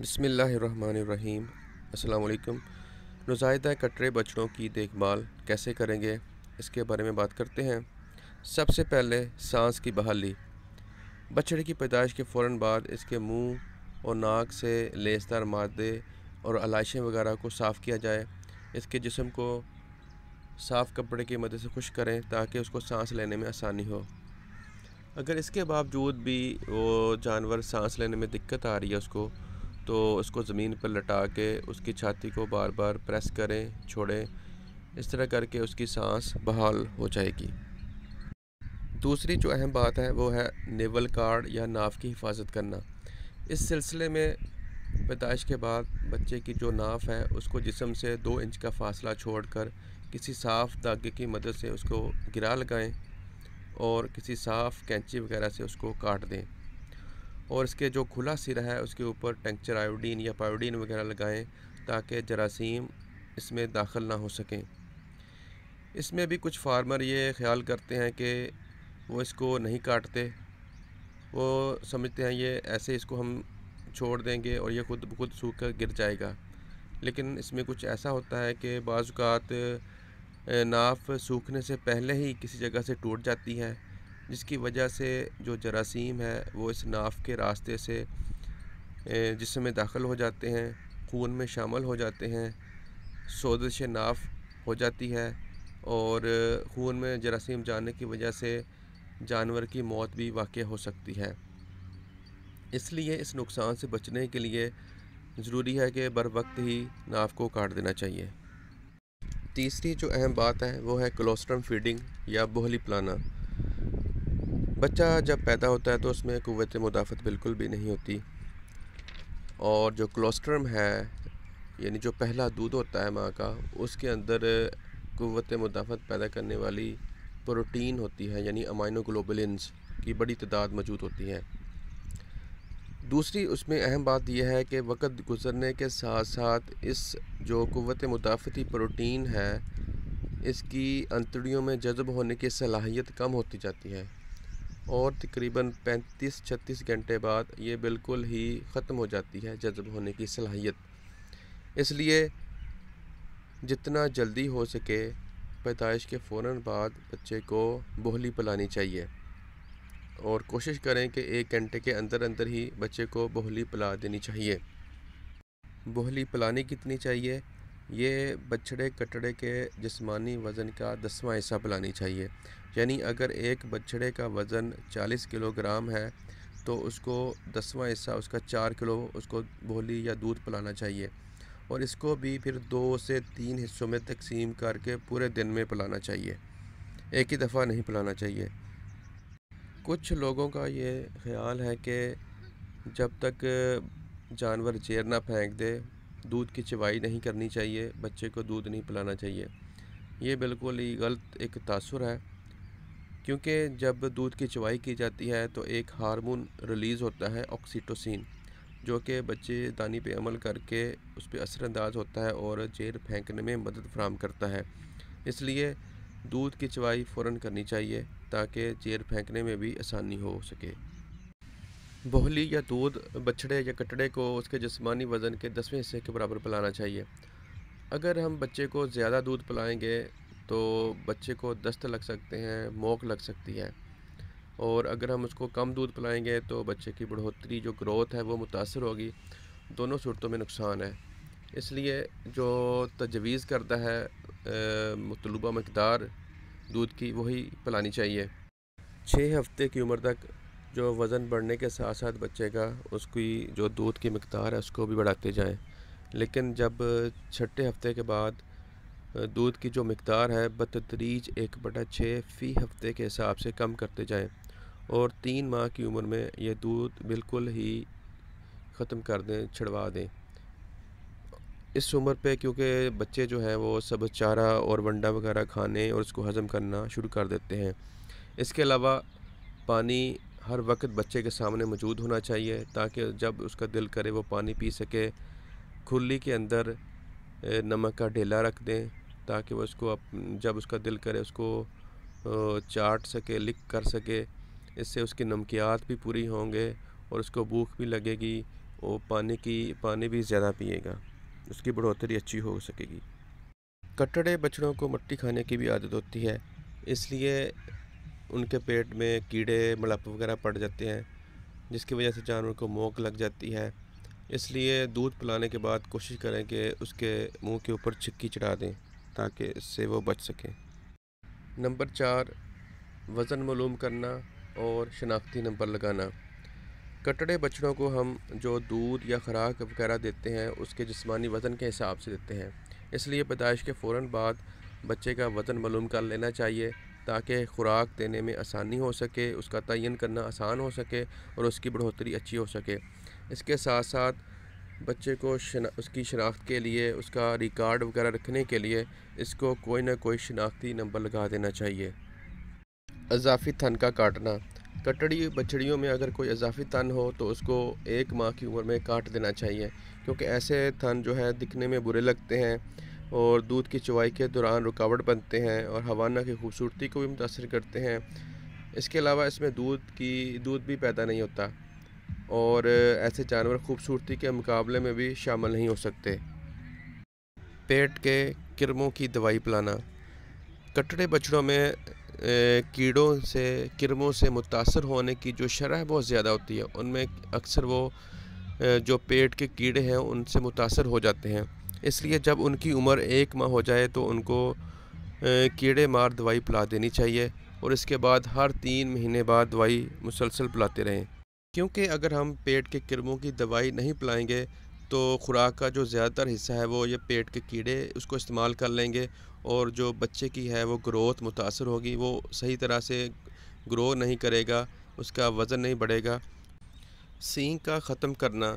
बसमीम् अल्लाम नोज़ायदा कटरे बछड़ों की देखभाल कैसे करेंगे इसके बारे में बात करते हैं सबसे पहले सांस की बहाली बछड़े की पैदाइश के फ़ौर बाद इसके मुंह और नाक से लेसदार मादे और अलाइशें वगैरह को साफ़ किया जाए इसके जिसम को साफ़ कपड़े की मदद से खुश करें ताकि उसको सांस लेने में आसानी हो अगर इसके बावजूद भी वो जानवर सांस लेने में दिक्कत आ रही है उसको तो उसको ज़मीन पर लटा के उसकी छाती को बार बार प्रेस करें छोड़ें इस तरह करके उसकी सांस बहाल हो जाएगी दूसरी जो अहम बात है वो है नेवल कार्ड या नाव की हिफाजत करना इस सिलसिले में पैदाइश के बाद बच्चे की जो नाफ है उसको जिसम से दो इंच का फासला छोड़कर किसी साफ़ धागे की मदद से उसको गिरा लगाएं और किसी साफ़ कैंची वगैरह से उसको काट दें और इसके जो खुला सिरा है उसके ऊपर टेंचर आयोडीन या पायोडीन वगैरह लगाएं ताकि जरासीम इसमें दाखिल ना हो सकें इसमें भी कुछ फार्मर ये ख्याल करते हैं कि वो इसको नहीं काटते वो समझते हैं ये ऐसे इसको हम छोड़ देंगे और ये खुद खुद सूख कर गिर जाएगा लेकिन इसमें कुछ ऐसा होता है कि बाज़ात नाफ सूखने से पहले ही किसी जगह से टूट जाती है जिसकी वजह से जो जरासीम है वो इस नाफ के रास्ते से जिसम में दाखिल हो जाते हैं खून में शामिल हो जाते हैं सोजश नाफ हो जाती है और खून में जरासीम जाने की वजह से जानवर की मौत भी वाक़ हो सकती है इसलिए इस नुकसान से बचने के लिए ज़रूरी है कि बर वक्त ही नाफ़ को काट देना चाहिए तीसरी जो अहम बात है वो है क्लोस्ट्रम फीडिंग या बोहली प्लाना बच्चा जब पैदा होता है तो उसमें क़वत मुदाफ़त बिल्कुल भी नहीं होती और जो क्लोस्ट्रम है यानी जो पहला दूध होता है माँ का उसके अंदर क़वत मुदाफ़त पैदा करने वाली प्रोटीन होती है यानी अमाइनो की बड़ी तादाद मौजूद होती है दूसरी उसमें अहम बात यह है कि वक़्त गुजरने के साथ साथ इस जो क़वत मुदाफ़ती प्रोटीन है इसकी अंतड़ियों में जज्ब होने की सलाहियत कम होती जाती है और तकरीबन 35-36 घंटे बाद ये बिल्कुल ही ख़त्म हो जाती है जज्ब होने की सलाहियत इसलिए जितना जल्दी हो सके पैदाइश के फ़ौर बाद बच्चे को बोहली पिलानी चाहिए और कोशिश करें कि एक घंटे के अंदर अंदर ही बच्चे को बोहली पिला देनी चाहिए बोहली पिलानी कितनी चाहिए ये बछड़े कटड़े के जिस्मानी वज़न का दसवां हिस्सा पिलानी चाहिए यानी अगर एक बछड़े का वज़न 40 किलोग्राम है तो उसको दसवां हिस्सा उसका चार किलो उसको भोली या दूध पिलाना चाहिए और इसको भी फिर दो से तीन हिस्सों में तकसीम करके पूरे दिन में पिलाना चाहिए एक ही दफ़ा नहीं पिलाना चाहिए कुछ लोगों का ये ख्याल है कि जब तक जानवर जेर ना फेंक दे दूध की चबाई नहीं करनी चाहिए बच्चे को दूध नहीं पिलाना चाहिए ये बिल्कुल ही गलत एक तासर है क्योंकि जब दूध की चबाई की जाती है तो एक हार्मोन रिलीज़ होता है ऑक्सीटोसिन जो कि बच्चे दानी पे अमल करके उस पर असरअंदाज होता है और जेर फेंकने में मदद फ्राहम करता है इसलिए दूध की चवाई फ़ौर करनी चाहिए ताकि जेर फेंकने में भी आसानी हो सके बोहली या दूध बछड़े या कटड़े को उसके जिसमानी वज़न के दसवें हिस्से के बराबर पिलाना चाहिए अगर हम बच्चे को ज़्यादा दूध पिलाएंगे तो बच्चे को दस्त लग सकते हैं मोक लग सकती है और अगर हम उसको कम दूध पिलाएंगे तो बच्चे की बढ़ोतरी जो ग्रोथ है वो मुतासर होगी दोनों सूरतों में नुकसान है इसलिए जो तजवीज़ करता है मतलूबा मकदार दूध की वही पिलानी चाहिए छः हफ्ते की उम्र तक जो वज़न बढ़ने के साथ साथ बच्चे का उसकी जो दूध की मकदार है उसको भी बढ़ाते जाएँ लेकिन जब छठे हफ्ते के बाद दूध की जो मकदार है बतदरीज एक बटा छः फ़ी हफ्ते के हिसाब से कम करते जाएँ और तीन माह की उम्र में यह दूध बिल्कुल ही ख़त्म कर दें छिड़वा दें इस उम्र पे क्योंकि बच्चे जो हैं वो सब चारा और वंडा वगैरह खाने और उसको हज़म करना शुरू कर देते हैं इसके अलावा पानी हर वक्त बच्चे के सामने मौजूद होना चाहिए ताकि जब उसका दिल करे वो पानी पी सके खुली के अंदर नमक का ढेला रख दें ताकि वो उसको अप, जब उसका दिल करे उसको चाट सके लिक कर सके इससे उसकी नमकियात भी पूरी होंगे और उसको भूख भी लगेगी वो पानी की पानी भी ज़्यादा पिएगा उसकी बढ़ोतरी अच्छी हो सकेगी कटड़े बछड़ों को मट्टी खाने की भी आदत होती है इसलिए उनके पेट में कीड़े मलप वगैरह पड़ जाते हैं जिसकी वजह से जानवर को मोक लग जाती है इसलिए दूध पिलाने के बाद कोशिश करें कि उसके मुंह के ऊपर छिक्की चढ़ा दें ताकि इससे वो बच सकें नंबर चार वज़न मलूम करना और शनाख्ती नंबर लगाना कटड़े बछड़ों को हम जो दूध या खुराक वगैरह देते हैं उसके जिस्मानी वज़न के हिसाब से देते हैं इसलिए पैदाइश के फ़ौर बाद बच्चे का वज़न मलूम कर लेना चाहिए ताकि खुराक देने में आसानी हो सके उसका तयन करना आसान हो सके और उसकी बढ़ोतरी अच्छी हो सके इसके साथ साथ बच्चे को शना उसकी शनाख्त के लिए उसका रिकॉर्ड वगैरह रखने के लिए इसको कोई ना कोई शनाख्ती नंबर लगा देना चाहिए अजाफी थन का काटना कटड़ी बछड़ियों में अगर कोई अजाफी थन हो तो उसको एक माह की उम्र में काट देना चाहिए क्योंकि ऐसे थन जो है दिखने में बुरे लगते हैं और दूध की चवाई के दौरान रुकावट बनते हैं और हवाना की खूबसूरती को भी मुतासर करते हैं इसके अलावा इसमें दूध की दूध भी पैदा नहीं होता और ऐसे जानवर खूबसूरती के मुकाबले में भी शामिल नहीं हो सकते पेट के किरमों की दवाई पिलाना कटड़े बछड़ों में कीड़ों से किरमों से मुतासर होने की जो शरह बहुत ज़्यादा होती है उनमें अक्सर वो जो पेट के कीड़े हैं उनसे मुतासर हो जाते हैं इसलिए जब उनकी उम्र एक माह हो जाए तो उनको कीड़े मार दवाई पिला देनी चाहिए और इसके बाद हर तीन महीने बाद दवाई मुसलसल पिलाते रहें क्योंकि अगर हम पेट के किरमों की दवाई नहीं पिलाएंगे तो खुराक का जो ज़्यादातर हिस्सा है वो ये पेट के कीड़े उसको इस्तेमाल कर लेंगे और जो बच्चे की है वो ग्रोथ मुतासर होगी वो सही तरह से ग्रो नहीं करेगा उसका वज़न नहीं बढ़ेगा सींग का ख़त्म करना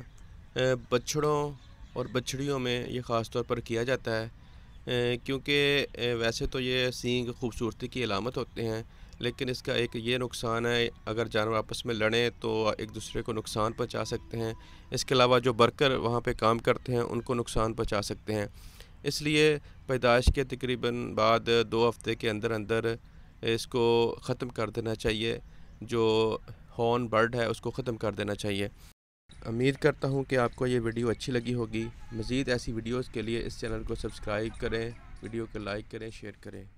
बछड़ों और बछड़ियों में ये ख़ास तौर पर किया जाता है क्योंकि वैसे तो ये सींग खूबसूरती की अलामत होते हैं लेकिन इसका एक ये नुकसान है अगर जानवर आपस में लड़ें तो एक दूसरे को नुकसान पहुंचा सकते हैं इसके अलावा जो वर्कर वहाँ पे काम करते हैं उनको नुकसान पहुंचा सकते हैं इसलिए पैदाइश के तकरीबन बाद दो हफ्ते के अंदर अंदर इसको ख़त्म कर देना चाहिए जो हॉर्न बर्ड है उसको ख़त्म कर देना चाहिए उम्मीद करता हूँ कि आपको ये वीडियो अच्छी लगी होगी मज़ीद ऐसी वीडियोस के लिए इस चैनल को सब्सक्राइब करें वीडियो को लाइक करें शेयर करें